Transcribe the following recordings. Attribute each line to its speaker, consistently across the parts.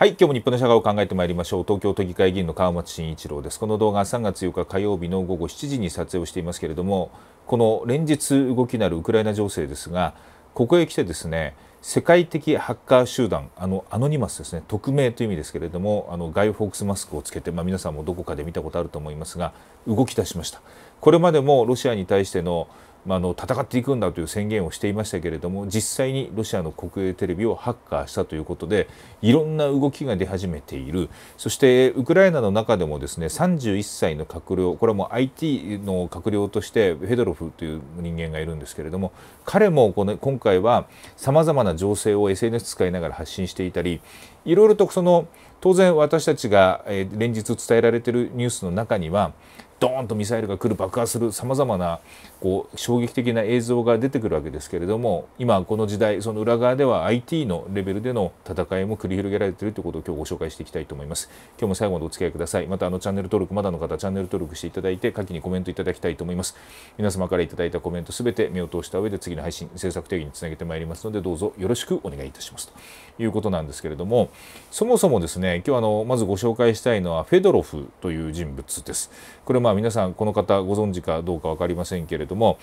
Speaker 1: はい、今日も日本の社会を考えてまいりましょう。東京都議会議員の川松真一郎です。この動画は3月8日火曜日の午後7時に撮影をしていますけれども、この連日動きのあるウクライナ情勢ですが、ここへ来てですね、世界的ハッカー集団あのアノニマスですね匿名という意味ですけれどもあのガイ・フォークスマスクをつけて、まあ、皆さんもどこかで見たことあると思いますが動き出しましたこれまでもロシアに対してのまあ、の戦っていくんだという宣言をしていましたけれども実際にロシアの国営テレビをハッカーしたということでいろんな動きが出始めているそしてウクライナの中でもですね31歳の閣僚これはもう IT の閣僚としてフェドロフという人間がいるんですけれども彼もこの今回はさまざまな情勢を SNS 使いながら発信していたりいろいろとその当然私たちが連日伝えられているニュースの中にはドーンとミサイルが来る爆破するさまざまなこう衝撃的な映像が出てくるわけですけれども今この時代その裏側では IT のレベルでの戦いも繰り広げられているということを今日ご紹介していきたいと思います今日も最後までお付き合いくださいまたあのチャンネル登録まだの方チャンネル登録していただいて下記にコメントいただきたいと思います皆様からいただいたコメントすべて目を通した上で次の配信制作定義につなげてまいりますのでどうぞよろしくお願いいたしますということなんですけれどもそもそもですね今日あのまずご紹介したいのはフェドロフという人物ですこれまあ、皆さんこの方ご存知かどうか分かりませんけれども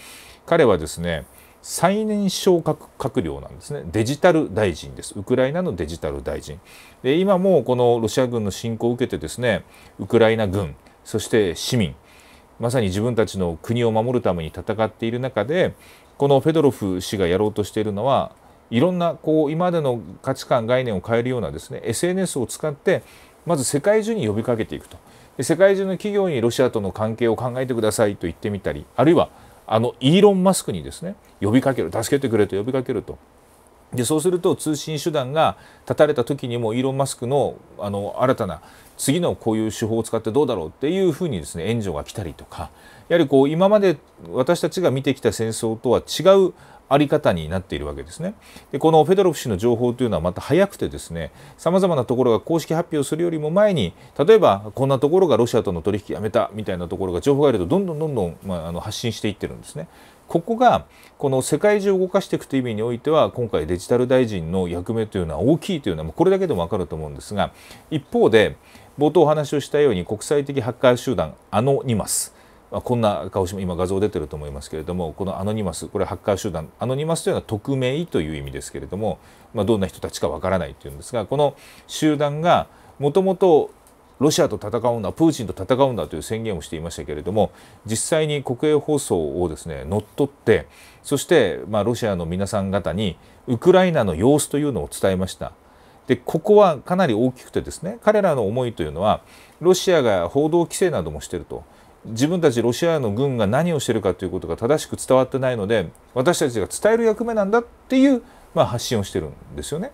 Speaker 1: 彼はですね最年少閣僚なんですねデジタル大臣ですウクライナのデジタル大臣で今もこのロシア軍の侵攻を受けてですねウクライナ軍そして市民まさに自分たちの国を守るために戦っている中でこのフェドロフ氏がやろうとしているのはいろんなこう今までの価値観概念を変えるようなですね SNS を使ってまず世界中に呼びかけていくと。世界中の企業にロシアとの関係を考えてくださいと言ってみたりあるいはあのイーロン・マスクにですね呼びかける助けてくれと呼びかけると。でそうすると通信手段が断たれた時にもイーロン・マスクのあの新たな次のこういう手法を使ってどうだろうっていうふうにですね援助が来たりとかやはりこう今まで私たちが見てきた戦争とは違うあり方になっているわけですねでこのフェドロフ氏の情報というのはまた早くてですねさまざまなところが公式発表するよりも前に例えばこんなところがロシアとの取引やめたみたいなところが情報が入るとどんどんどんどん、まあ、あの発信していってるんですね。ここがこの世界中を動かしていくという意味においては今回デジタル大臣の役目というのは大きいというのはこれだけでも分かると思うんですが一方で冒頭お話をしたように国際的ハッカー集団アノニマスまあ、こんな顔しも今画像出てると思いますけれどもこのアノニマスこれハッカー集団アノニマスというのは匿名という意味ですけれども、まあ、どんな人たちかわからないというんですがこの集団がもともとロシアと戦うんだプーチンと戦うんだという宣言をしていましたけれども実際に国営放送をですね乗っ取ってそしてまあロシアの皆さん方にウクライナの様子というのを伝えました。でここはかなり大きくてですね彼らの思いというのはロシアが報道規制などもしていると自分たちロシアの軍が何をしてるかということが正しく伝わってないので私たちが伝える役目なんだっていう、まあ、発信をしてるんですよね。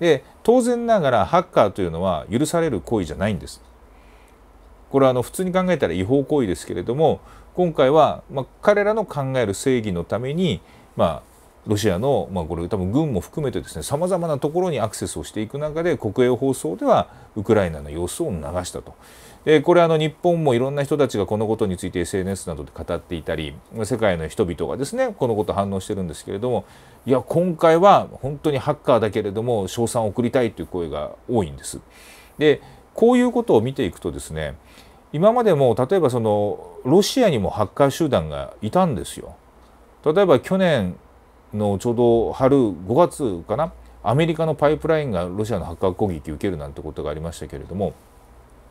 Speaker 1: で当然ながらハッカーというのは許される行為じゃないんです。これはあの普通に考えたら違法行為ですけれども今回はま彼らの考える正義のためにまロシアの、まあ、これ多分軍も含めてですねさまざまなところにアクセスをしていく中で国営放送ではウクライナの様子を流したと。でこれあの日本もいろんな人たちがこのことについて SNS などで語っていたり世界の人々がですねこのこと反応してるんですけれどもいや今回は本当にハッカーだけれども称賛を送りたいという声が多いんです。でこういうことを見ていくとですね今までも例えばそのロシアにもハッカー集団がいたんですよ。例えば去年のちょうど春5月かなアメリカのパイプラインがロシアのハッカー攻撃を受けるなんてことがありましたけれども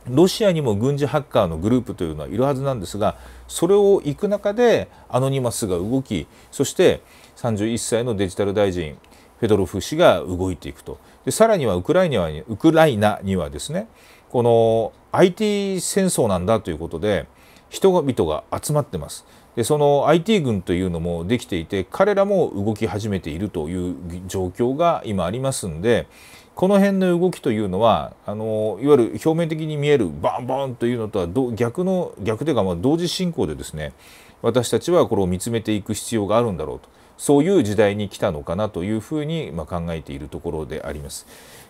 Speaker 1: ロシアにも軍事ハッカーのグループというのはいるはずなんですがそれを行く中でアノニマスが動きそして31歳のデジタル大臣フェドロフ氏が動いていくとでさらにはウクライナにウクライナにはですねこの IT 戦争なんだということで人々が集まってます。でその IT 軍というのもできていて彼らも動き始めているという状況が今ありますんでこの辺の動きというのはあのいわゆる表面的に見えるバンバンというのとは逆の逆というかまあ同時進行でですね私たちはこれを見つめていく必要があるんだろうとそういう時代に来たのかなというふうにまあ考えているところであります。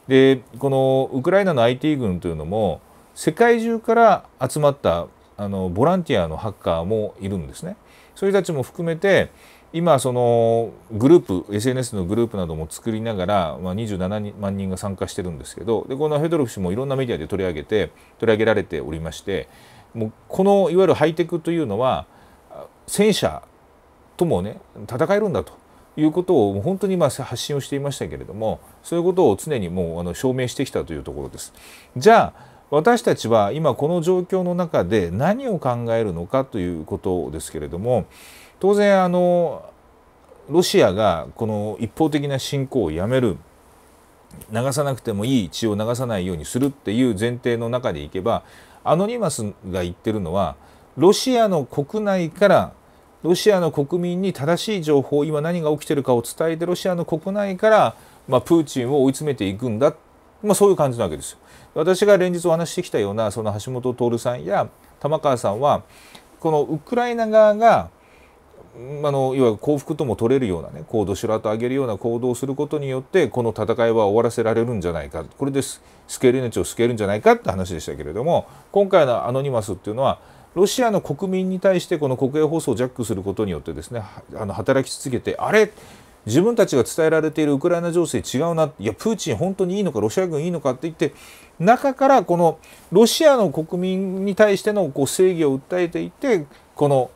Speaker 1: でこのウクライナの IT 軍というのも世界中から集まったあのボランティアのハッカーもいるんですね。そういう人たちも含めて今そのグループ SNS のグループなども作りながら、まあ、27万人が参加してるんですけどでこのフェドロフ氏もいろんなメディアで取り上げて取り上げられておりましてもうこのいわゆるハイテクというのは戦車ともね戦えるんだということを本当にま発信をしていましたけれどもそういうことを常にもうあの証明してきたというところです。じゃあ私たちは今この状況の中で何を考えるのかということですけれども当然あのロシアがこの一方的な侵攻をやめる流さなくてもいい血を流さないようにするっていう前提の中でいけばアノニマスが言ってるのはロシアの国内からロシアの国民に正しい情報今何が起きてるかを伝えてロシアの国内から、まあ、プーチンを追い詰めていくんだっまあ、そういう感じなわけですよ。私が連日お話してきたようなその橋本徹さんや玉川さんはこのウクライナ側があのいわゆる幸福とも取れるようなね高度しらと上げるような行動をすることによってこの戦いは終わらせられるんじゃないかこれでスケール命を救えるんじゃないかって話でしたけれども今回のアノニマスっていうのはロシアの国民に対してこの国営放送をジャックすることによってですねあの働き続けてあれ自分たちが伝えられているウクライナ情勢違うないやプーチン本当にいいのかロシア軍いいのかって言って中からこのロシアの国民に対してのこう正義を訴えていってこの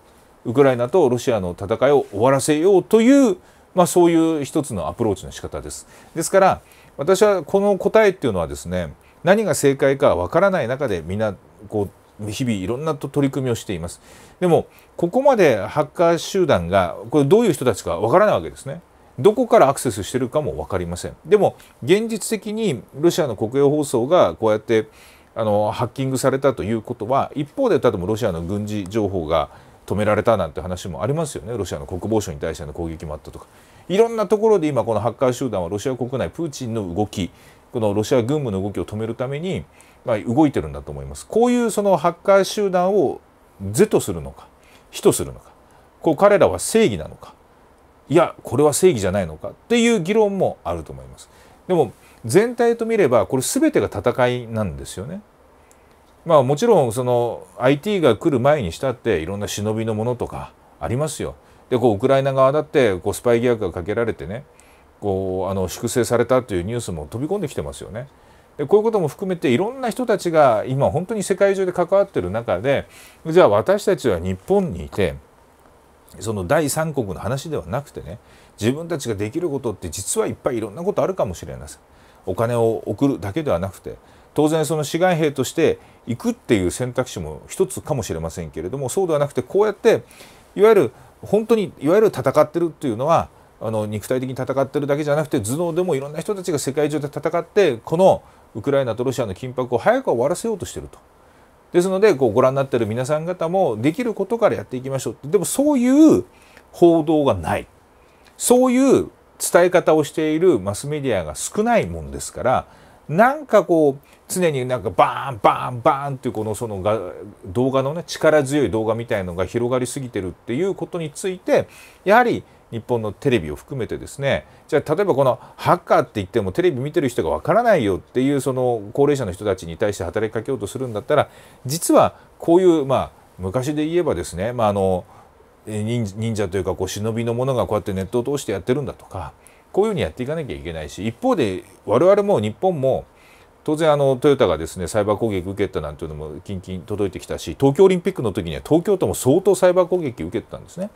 Speaker 1: ウクライナとロシアの戦いを終わらせようという、まあ、そういう一つのアプローチの仕方です。ですから私はこの答えっていうのはですね何が正解かわからない中でみんなこう日々いろんな取り組みをしています。でもここまでハッカー集団がこれどういう人たちかわからないわけですね。どこからアクセスしてるかも分かりません。でも現実的にロシアの国営放送がこうやってあのハッキングされたということは一方で例えばロシアの軍事情報が止められたなんて話もありますよねロシアの国防省に対しての攻撃もあったとかいろんなところで今このハッカー集団はロシア国内プーチンの動きこのロシア軍務の動きを止めるために、まあ、動いてるんだと思いますこういうそのハッカー集団を是とするのか非とするのかこう彼らは正義なのかいやこれは正義じゃないのかっていう議論もあると思います。でも全体と見ればこれ全てが戦いなんですよね。まあもちろんその IT が来る前にしたっていろんな忍びのものとかありますよ。でこうウクライナ側だってこうスパイ疑惑がかけられてねこうあの粛清されたというニュースも飛び込んできてますよね。でこういうことも含めていろんな人たちが今本当に世界中で関わってる中でじゃあ私たちは日本にいてその第三国の話ではなくてね自分たちができることって実はいっぱいいろんなことあるかもしれませんお金を送るだけではなくて当然その志願兵として行くっていう選択肢も一つかもしれませんけれどもそうではなくてこうやっていわゆる本当にいわゆる戦ってるっていうのはあの肉体的に戦ってるだけじゃなくて頭脳でもいろんな人たちが世界中で戦ってこのウクライナとロシアの緊迫を早く終わらせようとしてると。ですのでこうご覧になってる皆さん方もできることからやっていきましょうでもそういう報道がないそういう伝え方をしているマスメディアが少ないもんですからなんかこう常になんかバーンバーンバーンっていうこのそのが動画のね力強い動画みたいのが広がりすぎてるっていうことについてやはり日本のテレビを含めてですねじゃあ例えばこのハッカーって言ってもテレビ見てる人がわからないよっていうその高齢者の人たちに対して働きかけようとするんだったら実はこういうまあ昔で言えばですね、まあ、あの忍者というかこう忍びのものがこうやってネットを通してやってるんだとかこういうふうにやっていかなきゃいけないし一方で我々も日本も当然あのトヨタがですねサイバー攻撃受けたなんていうのも近々届いてきたし東京オリンピックの時には東京都も相当サイバー攻撃受けてたんですね。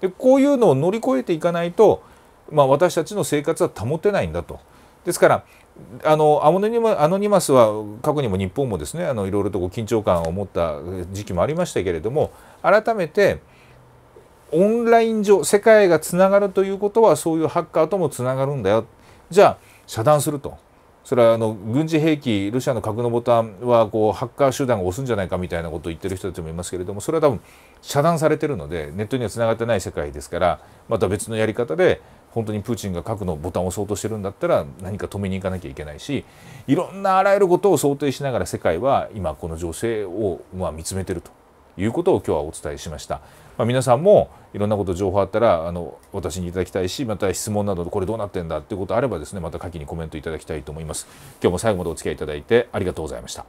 Speaker 1: でこういうのを乗り越えていかないと、まあ、私たちの生活は保てないんだと。ですからあのアノニマスは過去にも日本もですねあのいろいろとこう緊張感を持った時期もありましたけれども改めてオンライン上世界がつながるということはそういうハッカーともつながるんだよじゃあ遮断するとそれはあの軍事兵器ロシアの核のボタンはこうハッカー集団が押すんじゃないかみたいなことを言ってる人たちもいますけれどもそれは多分遮断されてるのでネットにはつながってない世界ですからまた別のやり方で本当にプーチンが核のボタンを押そうとしてるんだったら何か止めに行かなきゃいけないしいろんなあらゆることを想定しながら世界は今この情勢をま見つめてるということを今日はお伝えしました。まあ、皆さんもいろんなこと情報あったらあの私にいただきたいしまた質問などこれどうなってんだっていうことあればですねまた書きにコメントいただきたいと思います今日も最後までお付き合いいただいてありがとうございました